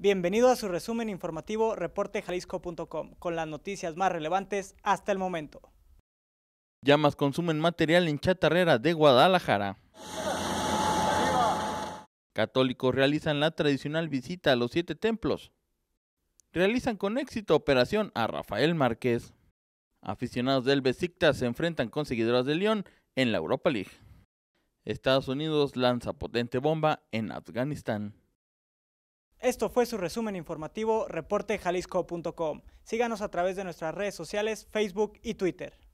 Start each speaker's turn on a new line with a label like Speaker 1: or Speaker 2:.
Speaker 1: Bienvenido a su resumen informativo reportejalisco.com con las noticias más relevantes hasta el momento.
Speaker 2: Llamas consumen material en chatarrera de Guadalajara. Católicos realizan la tradicional visita a los siete templos. Realizan con éxito operación a Rafael Márquez. Aficionados del Besiktas se enfrentan con seguidoras de León en la Europa League. Estados Unidos lanza potente bomba en Afganistán.
Speaker 1: Esto fue su resumen informativo reportejalisco.com. Síganos a través de nuestras redes sociales, Facebook y Twitter.